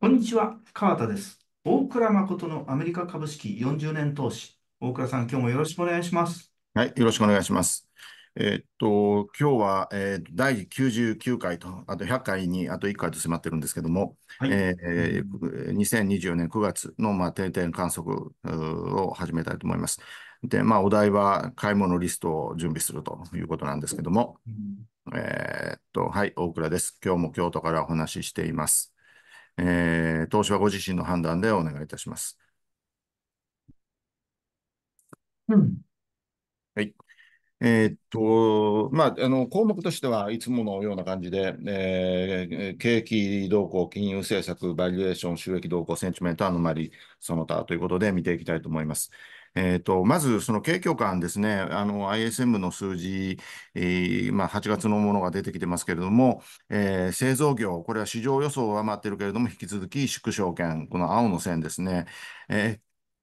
こんにちは、川田です。大倉誠のアメリカ株式40年投資。大倉さん、今日もよろしくお願いします。はい、よろしくお願いします。えーっと、今日は、えー、第99回と、あと100回にあと1回と迫ってるんですけども、はい。えー、えー2024年9月の、まあ、定点観測を始めたいと思います。で、まあ、お題は買い物リストを準備するということなんですけども、うんえーっと、はい、大倉です。今日も京都からお話ししています。えー、投資はご自身の判断でお願いいたします。はい。えー、っと、まあ、あの、項目としてはいつものような感じで、えー、景気動向、金融政策、バリエーション、収益動向、センチメント、アノマリ、その他ということで見ていきたいと思います。えーと、まず、その景況感ですね、ISM の数字、えー、まあ、8月のものが出てきてますけれども、えー、製造業、これは市場予想を上回っているけれども、引き続き縮小圏、この青の線ですね。え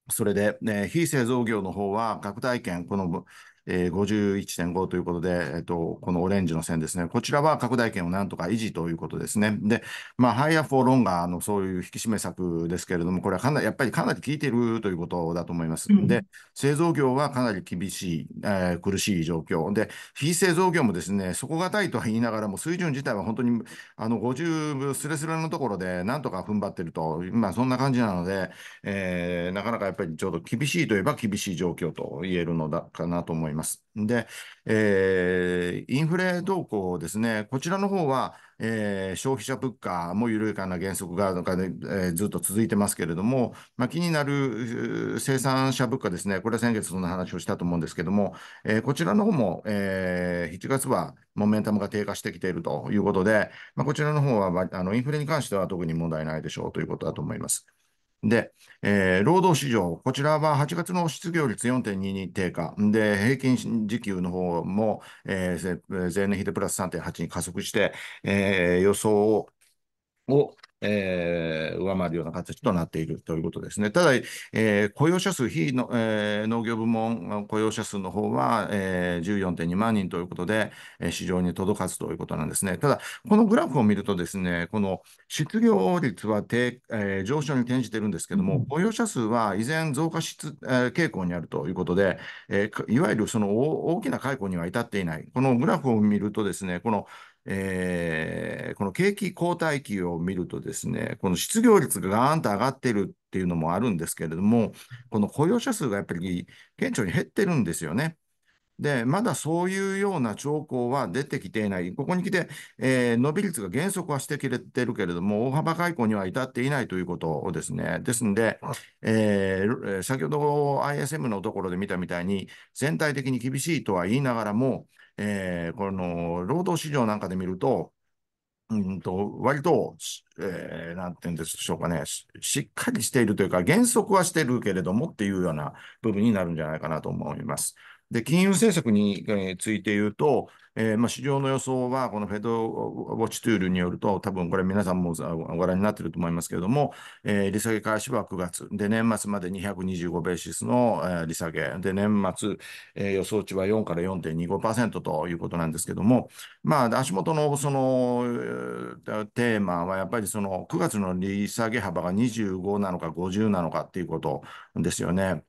ー、それで、え非製造業の方は、拡大圏、このえー、51.5ということで、えっと、このオレンジの線ですね。こちらは拡大圏をなんとか維持ということですね。で、まあ、ハイアフォーロンガーのそういう引き締め策ですけれども、これはかなり、やっぱりかなり効いているということだと思います。で、製造業はかなり厳しい、えー、苦しい状況。で、非製造業もですね、底堅いとは言いながらも、水準自体は本当に、あの、50すれすれのところで、なんとか踏ん張ってると、まあ、そんな感じなので、えー、なかなかやっぱりちょうど厳しいといえば厳しい状況と言えるのだかなと思います。ます。で、えー、インフレ動向ですね、こちらの方は、えー、消費者物価も緩やかな減速が、ねえー、ずっと続いてますけれども、まあ、気になる生産者物価ですね、これは先月そんな話をしたと思うんですけども、えー、こちらの方も、えー、7月はモメンタムが低下してきているということで、まあ、こちらの方はあのインフレに関しては特に問題ないでしょうということだと思います。で、えー、労働市場、こちらは8月の失業率4.22低下、で、平均時給の方も、えー、前年比でプラス3.8に加速して、えー、予想をえー、上回るような形となっているということですね。ただ、えー、雇用者数、非の、えー、農業部門雇用者数の方は、えー、14.2万人ということで、えー、市場に届かずということなんですね。ただ、このグラフを見るとですね、この失業率は低、えー、上昇に転じているんですけども、雇用者数は依然増加しつ、えー、傾向にあるということで、えー、いわゆるその大きな解雇には至っていない。このグラフを見るとですね、このえー、この景気後退期を見るとですね、この失業率がガーンと上がってるっていうのもあるんですけれども、この雇用者数がやっぱり顕著に減ってるんですよね。で、まだそういうような兆候は出てきていない。ここに来て、えー、伸び率が減速はしてきてるけれども、大幅解雇には至っていないということをですね。ですんで、えー、先ほど ISM のところで見たみたいに、全体的に厳しいとは言いながらも、えー、この労働市場なんかで見ると、うんと割と、えー、なんていうんでしょうかねし、しっかりしているというか、減速はしてるけれどもっていうような部分になるんじゃないかなと思います。で、金融政策に、えついて言うと、えー、まあ、市場の予想は、このフェドウォッチトゥールによると、多分これ皆さんもご覧になってると思いますけれども、えー、利下げ開始は9月。で、年末まで225ベーシスの、えー、利下げ。で、年末、え予想値は4から4.25%ということなんですけれども、まあ、足元のその、テーマはやっぱりその9月の利下げ幅が25なのか50なのかっていうことですよね。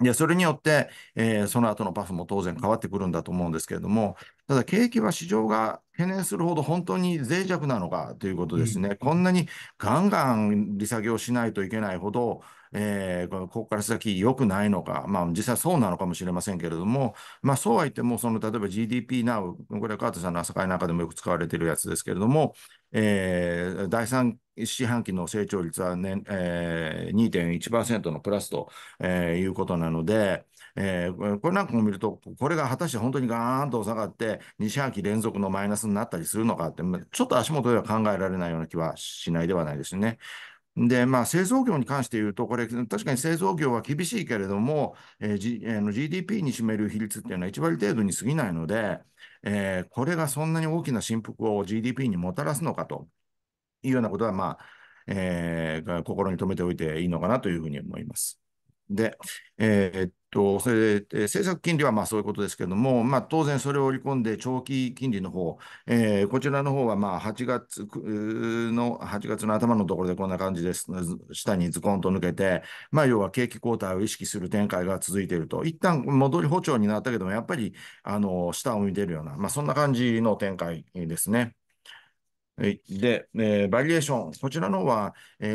で、それによって、えー、その後のパフも当然変わってくるんだと思うんですけれども、ただ景気は市場が懸念するほど本当に脆弱なのかということですね、うん、こんなにガンガン利下げをしないといけないほど、えー、ここから先良くないのか、まあ、実際そうなのかもしれませんけれども、まあ、そうは言っても、その例えば GDP Now、これはカートさんの朝会なんかでもよく使われているやつですけれども、えー、第3四半期の成長率は年、えー、2.1%のプラスと、えー、いうことなので、えー、これなんかも見ると、これが果たして本当にガーンと下がって、2四半期連続のマイナスになったりするのかって、ちょっと足元では考えられないような気はしないではないですね。で、まあ、製造業に関して言うと、これ、確かに製造業は厳しいけれども、えー G d p に占める比率っていうのは1割程度に過ぎないので、えー、これがそんなに大きな振幅を GDP にもたらすのかというようなことは、まあえー、心に留めておいていいのかなというふうに思います。で、えー、っと、それで、政策金利はまあそういうことですけれども、まあ、当然それを織り込んで、長期金利の方、えー、こちらの方はまあ8月の、8月の頭のところでこんな感じです。下にズコンと抜けて、まあ、要は景気後退を意識する展開が続いていると。一旦戻り歩調になったけども、やっぱり、あの、下を見ているような、まあ、そんな感じの展開ですね。で、えー、バリエーション、こちらの方は、えー、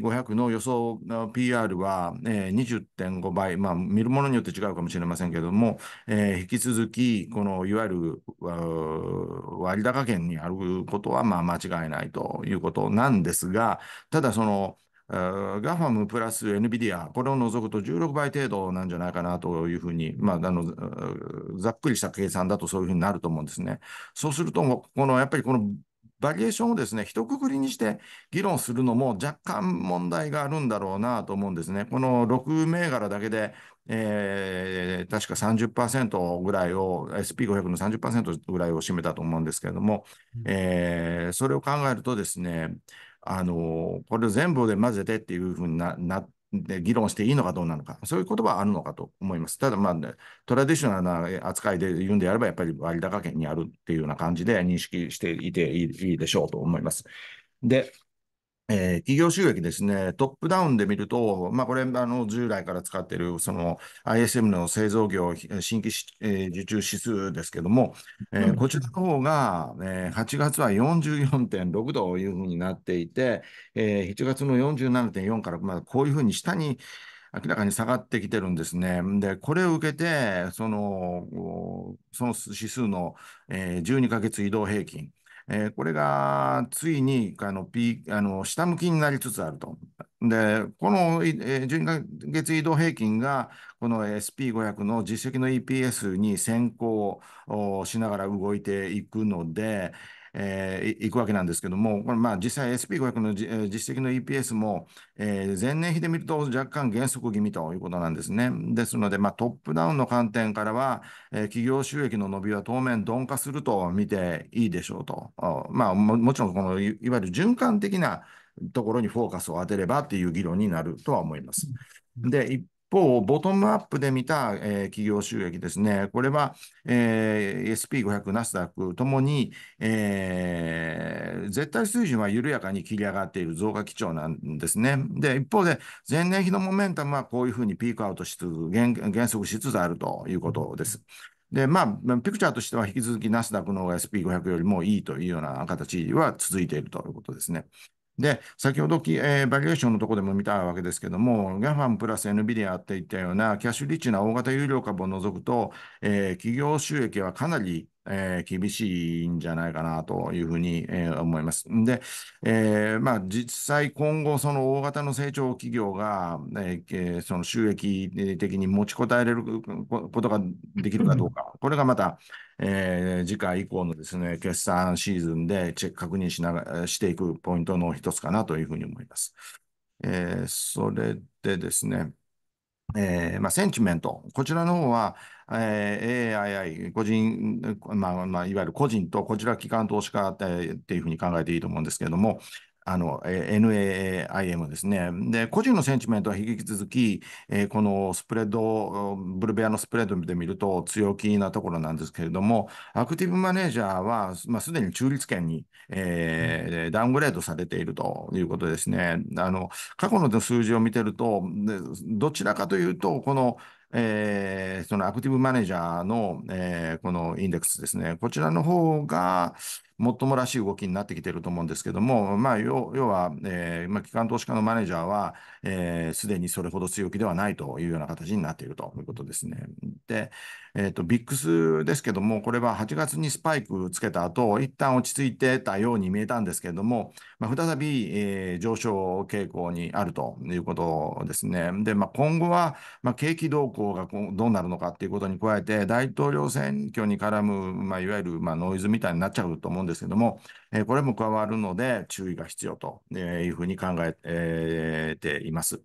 SP500 の予想の PR は、えー、20.5倍、まあ、見るものによって違うかもしれませんけれども、えー、引き続き、このいわゆる割高圏にあることは、まあ、間違いないということなんですが、ただ、その、ガファムプラス NVIDIA、これを除くと16倍程度なんじゃないかなというふうに、まあ、あのざっくりした計算だとそういうふうになると思うんですね。そうすると、このやっぱりこのバリエーションをですね、一括りにして議論するのも若干問題があるんだろうなと思うんですね。この6銘柄だけで、えー、確か30%ぐらいを、SP500 の30%ぐらいを占めたと思うんですけれども、えー、それを考えるとですね、あのこれを全部で混ぜてっていうふうにななで議論していいのかどうなのか、そういう言葉はあるのかと思います。ただ、まあ、ね、トラディショナルな扱いで言うんであれば、やっぱり割高圏にあるっていうような感じで認識していていいでしょうと思います。で、えー、企業収益ですね、トップダウンで見ると、まあ、これ、あの、従来から使っている、その、ISM の製造業新規、えー、受注指数ですけども、えー、こちらの方が、えー、8月は44.6というふうになっていて、えー、7月の47.4から、まあ、こういうふうに下に、明らかに下がってきてるんですね。で、これを受けて、その、その指数の、えー、12ヶ月移動平均、えー、これがついにあの、ーあの下向きになりつつあると。で、この、えー、12ヶ月移動平均が、この SP500 の実績の EPS に先行しながら動いていくので、えー、いくわけなんですけども、これまあ実際 SP500 の、実績の EPS も、えー、前年比で見ると若干減速気味ということなんですね。ですので、まあ、トップダウンの観点からは、えー、企業収益の伸びは当面鈍化すると見ていいでしょうと。まあも、もちろんこのいわゆる循環的なところにフォーカスを当てればっていう議論になるとは思います。で、一方、ボトムアップで見た、えー、企業収益ですね。これは、えー、SP500、ナスダックともに、えー、絶対水準は緩やかに切り上がっている増加基調なんですね。で、一方で、前年比のモメンタムはこういうふうにピークアウトしつつ、減速しつつあるということです。で、まあ、ピクチャーとしては引き続きナスダックの SP500 よりもいいというような形は続いているということですね。で、先ほどき、えー、バリエーションのところでも見たわけですけども、GAFAM プラス NVIDIA って言ったようなキャッシュリッチな大型有料株を除くと、えー、企業収益はかなりえー、厳しいんじゃないかなというふうに、えー、思います。で、えーまあ、実際今後、その大型の成長企業が、えー、その収益的に持ちこたえれることができるかどうか、これがまた、えー、次回以降のですね、決算シーズンでチェック確認しながしていくポイントの一つかなというふうに思います。えー、それでですね、えーまあ、センチメント。こちらの方は、えー、AII、個人、まあまあ、いわゆる個人とこちら機関投資家っていうふうに考えていいと思うんですけれども、あの、えー、NAIM ですね。で、個人のセンチメントは引き続き、えー、このスプレッド、ブルベアのスプレッドで見ると強気なところなんですけれども、アクティブマネージャーは、まあ、すでに中立権に、えー、ダウングレードされているということですね。あの、過去の数字を見てると、どちらかというと、この、えー、そのアクティブマネージャーの、えー、このインデックスですね、こちらの方が、もっともらしい動きになってきてると思うんですけども、まあ、要は、えーまあ、機関投資家のマネージャーは、す、えー、で、にそれほど強気ではないというような形になっているということですね。で、えーと、ビックスですけども、これは8月にスパイクつけた後、一旦落ち着いてたように見えたんですけれども、まあ、再び、えー、上昇傾向にあるということですね。で、まあ、今後は、まあ、景気動向がどうなるのかっていうことに加えて、大統領選挙に絡む、まあ、いわゆる、まあ、ノイズみたいになっちゃうと思うんですですけども、えこれも加わるので注意が必要というふうに考えています。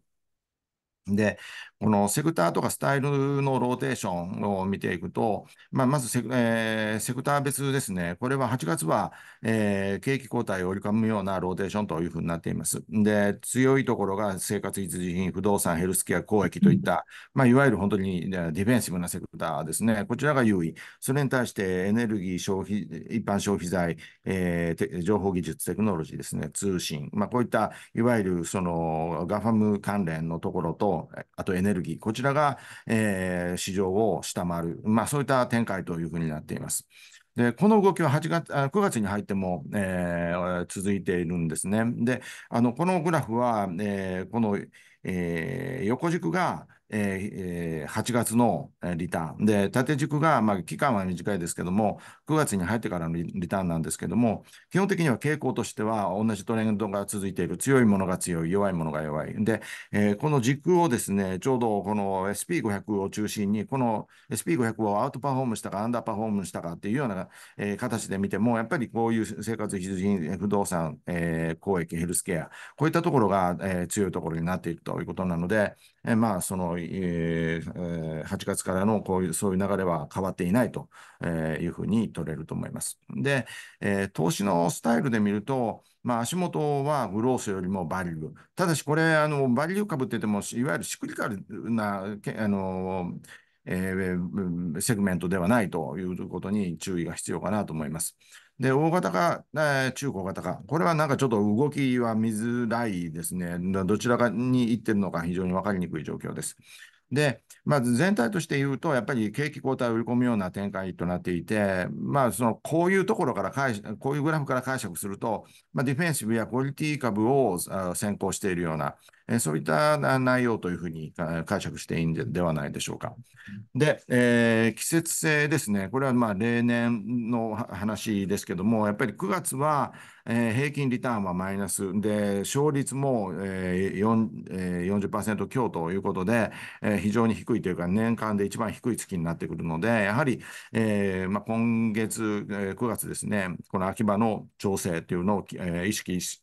で、このセクターとかスタイルのローテーションを見ていくと、まあ、まずセ,、えー、セクター別ですね、これは8月は、えー、景気後退を織り込むようなローテーションというふうになっています。で、強いところが生活必需品、不動産、ヘルスケア、公益といった、まあ、いわゆる本当にディフェンシブなセクターですね、こちらが優位、それに対してエネルギー、消費一般消費財、えー、情報技術、テクノロジーですね、通信、まあ、こういったいわゆるそのガファム関連のところと、あとエネルギールギー、こちらが、えー、市場を下回る、まあ、そういった展開というふうになっています。で、この動きは8月、9月に入っても、えー、続いているんですね。で、あの、このグラフは、えー、この、えー、横軸が、えー、8月のリターンで、縦軸が、まあ、期間は短いですけども、9月に入ってからのリターンなんですけども、基本的には傾向としては同じトレンドが続いている、強いものが強い、弱いものが弱い。で、えー、この軸をですね、ちょうどこの SP500 を中心に、この SP500 をアウトパフォームしたか、アンダーパフォームしたかっていうような、えー、形で見ても、やっぱりこういう生活必需品、不動産、えー、公益、ヘルスケア、こういったところが、えー、強いところになっていくということなので、えー、まあ、そのの、えー、8月からのこういう、そういう流れは変わっていないというふうに取れると思います。で、えー、投資のスタイルで見ると、まあ、足元はグロースよりもバリュー。ただし、これ、あの、バリュー株って言っても、いわゆるシクリカルな、あの、えー、セグメントではないということに注意が必要かなと思います。で、大型か、えー、中小型か、これはなんかちょっと動きは見づらいですね。どちらかに行ってるのか非常に分かりにくい状況です。で、まあ、全体として言うと、やっぱり景気後退を売り込むような展開となっていて、まあ、そのこういうところから解こういうグラフから解釈すると、まあ、ディフェンシブやクオリティ株を先行しているような、えそういった内容というふうに解釈していいんではないでしょうか。で、えー、季節性ですね、これはまあ例年の話ですけども、やっぱり9月は、えー、平均リターンはマイナスで、勝率も、えー、40%強ということで、えー、非常に低いというか、年間で一番低い月になってくるので、やはり、えーまあ、今月、えー、9月ですね、この秋葉の調整というのを、えー、意識し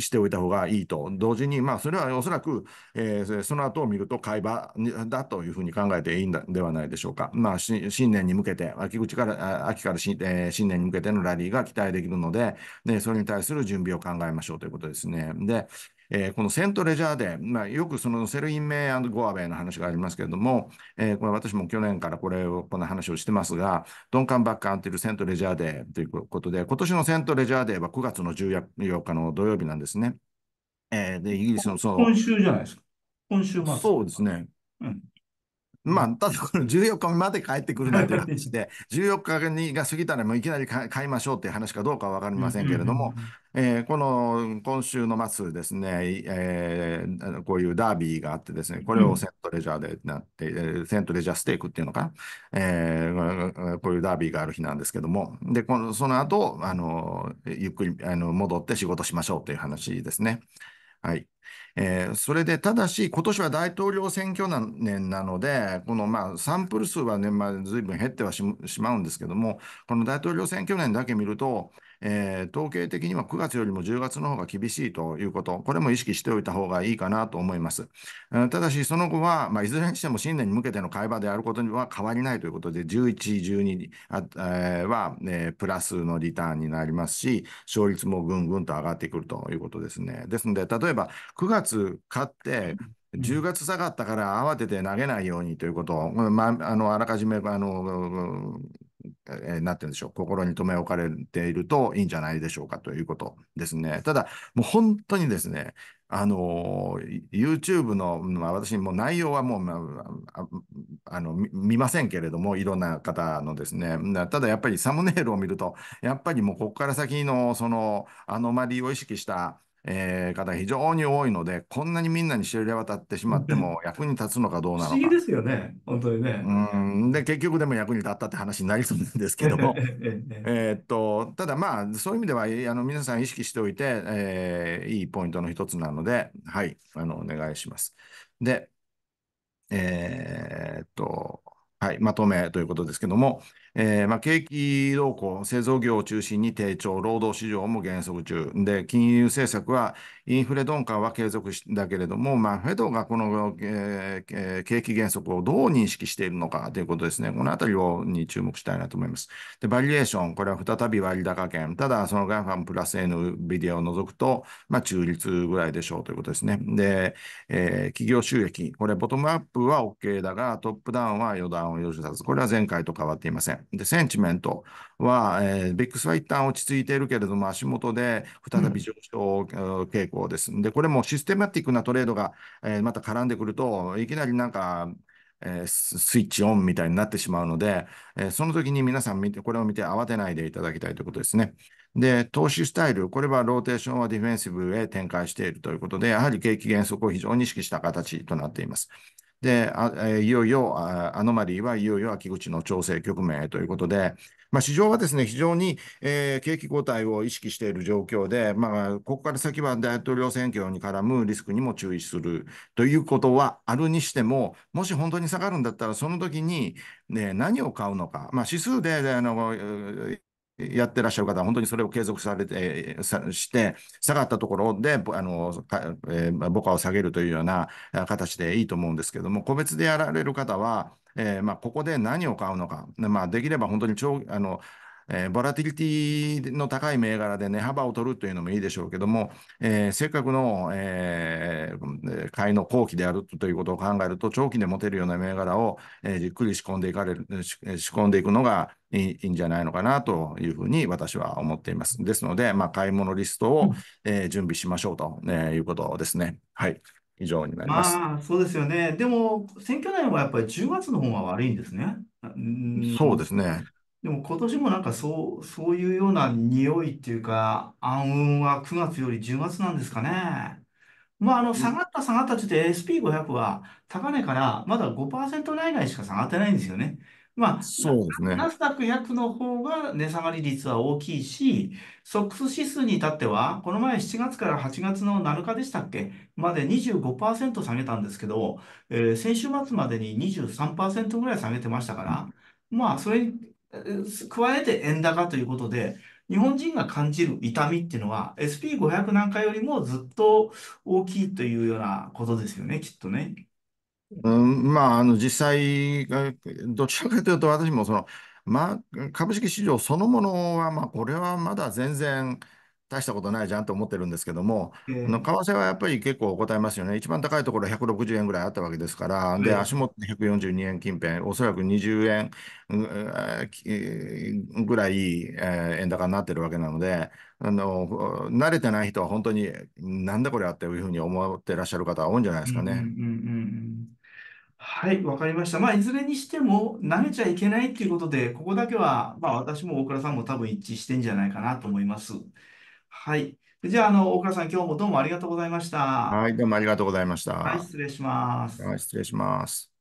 しておいた方がいいと。同時に、まあ、それはおそらく、えー、その後を見ると会話だというふうに考えていいんではないでしょうか。まあ、新年に向けて、秋口から、秋から新,、えー、新年に向けてのラリーが期待できるので、ね、それに対する準備を考えましょうということですね。で、えー、このセントレジャーデー、まあ、よくそのセルインメイゴアウイの話がありますけれども、えー、これ私も去年からこれを、この話をしてますが、ドンカンバッカンというセントレジャーデーということで、今年のセントレジャーデーは9月の14日の土曜日なんですね。えー、で、イギリスのその。今週じゃないですか。今週末。そうですね。うんまあ、ただこの14日まで帰ってくるなんていう話で、14日にが過ぎたらもういきなり買いましょうっていう話かどうかは分かりませんけれども、えこの今週の末ですね、えー、こういうダービーがあってですね、これをセントレジャーでなって、うん、セントレジャーステークっていうのかえー、こういうダービーがある日なんですけども、で、このその後、あの、ゆっくりあの戻って仕事しましょうという話ですね。はい。えー、それで、ただし、今年は大統領選挙年なので、このまあサンプル数はね、まあ、随分減ってはしまうんですけども、この大統領選挙年だけ見ると、えー、統計的には9月よりも10月の方が厳しいということ、これも意識しておいた方がいいかなと思います。ただし、その後は、まあ、いずれにしても新年に向けての会話であることには変わりないということで、11、12あ、えー、は、えー、プラスのリターンになりますし、勝率もぐんぐんと上がってくるということですね。ですので、例えば9月勝って、10月下がったから慌てて投げないようにということを、まあ、あのあらかじめあのえー、なってんでしょう。心に留め置かれているといいんじゃないでしょうかということですね。ただ、もう本当にですね、あのー、YouTube の、まあ、私も内容はもう、まあ、あの見ませんけれども、いろんな方のですね、ただやっぱりサムネイルを見ると、やっぱりもうここから先のそのアノマリーを意識したえー、方が非常に多いので、こんなにみんなに知れ渡ってしまっても役に立つのかどうなのか。不思議ですよね、本当にね。うんで、結局でも役に立ったって話になりそうなんですけども、えっとただまあ、そういう意味ではあの皆さん意識しておいて、えー、いいポイントの一つなので、はい、あのお願いします。で、えー、っと、はい、まとめということですけども、えー、まあ、景気動向、製造業を中心に低調、労働市場も減速中。で、金融政策はインフレ鈍化は継続したけれども、まあ、フェドがこの、えー、景気減速をどう認識しているのかということですね。このあたりをに注目したいなと思います。で、バリエーション、これは再び割高圏。ただ、その GAFAM プラス N ビデオを除くと、まあ、中立ぐらいでしょうということですね。で、えー、企業収益、これ、ボトムアップは OK だが、トップダウンは予断を許さず、これは前回と変わっていません。で、センチメントは、えー、ビックスは一旦落ち着いているけれども、足元で再び上昇傾向です。うん、で、これもシステマティックなトレードが、えー、また絡んでくると、いきなりなんか、えー、スイッチオンみたいになってしまうので、えー、その時に皆さん見て、これを見て慌てないでいただきたいということですね。で、投資スタイル、これはローテーションはディフェンシブへ展開しているということで、やはり景気減速を非常に意識した形となっています。で、あいよいよアノマリーはいよいよ秋口の調整局面ということで、まあ、市場はですね非常に、えー、景気後退を意識している状況で、まあ、ここから先は大統領選挙に絡むリスクにも注意するということはあるにしても、もし本当に下がるんだったら、その時に、ね、何を買うのか、まあ、指数であのやってらっしゃる方は本当にそれを継続されて、さして、下がったところで、あの、えー、母価を下げるというような形でいいと思うんですけども、個別でやられる方は、えー、まあ、ここで何を買うのか、まあ、できれば本当に長あのえー、ボラティリティの高い銘柄で値幅を取るというのもいいでしょうけども、えー、せっかくの、えー、買いの後期であるということを考えると、長期で持てるような銘柄を、えー、じっくり仕込んでいかれる、仕込んでいくのがいいんじゃないのかなというふうに私は思っています。ですので、まあ、買い物リストを、え準備しましょうと、えいうことですね。はい。以上になります。あそうですよね。でも、選挙内はやっぱり10月の方が悪いんですね。うん、そうですね。でも今年もなんかそう、そういうような匂いっていうか、暗雲は9月より10月なんですかね。まあ、あの、下がった下がったって言って SP500 は高値からまだ5%内外しか下がってないんですよね。まあ、そうですね。ナスダック100の方が値下がり率は大きいし、ソックス指数に至っては、この前7月から8月の7日でしたっけまで25%下げたんですけど、えー、先週末までに23%ぐらい下げてましたから、まあ、それに加えて円高ということで、日本人が感じる痛みっていうのは SP500 なんかよりもずっと大きいというようなことですよね、きっとね。うん、まあ、あの実際、どちらかというと、私もその、まあ、株式市場そのものは、まあ、これはまだ全然、大したことないじゃんと思ってるんですけども、えー、為替はやっぱり結構答えますよね、一番高いところ160円ぐらいあったわけですから、で足元142円近辺、おそらく20円ぐらい、円高になってるわけなので、あの慣れてない人は本当になんだこれはっていうふうに思ってらっしゃる方は多いんじゃないですかね。うんうんうんはい、わかりました。まあ、いずれにしても、慣れちゃいけないということで、ここだけは、まあ、私も大倉さんも多分一致してんじゃないかなと思います。はい。じゃあ、あの、大倉さん、今日もどうもありがとうございました。はい、どうもありがとうございました。はい、失礼します。はい、失礼します。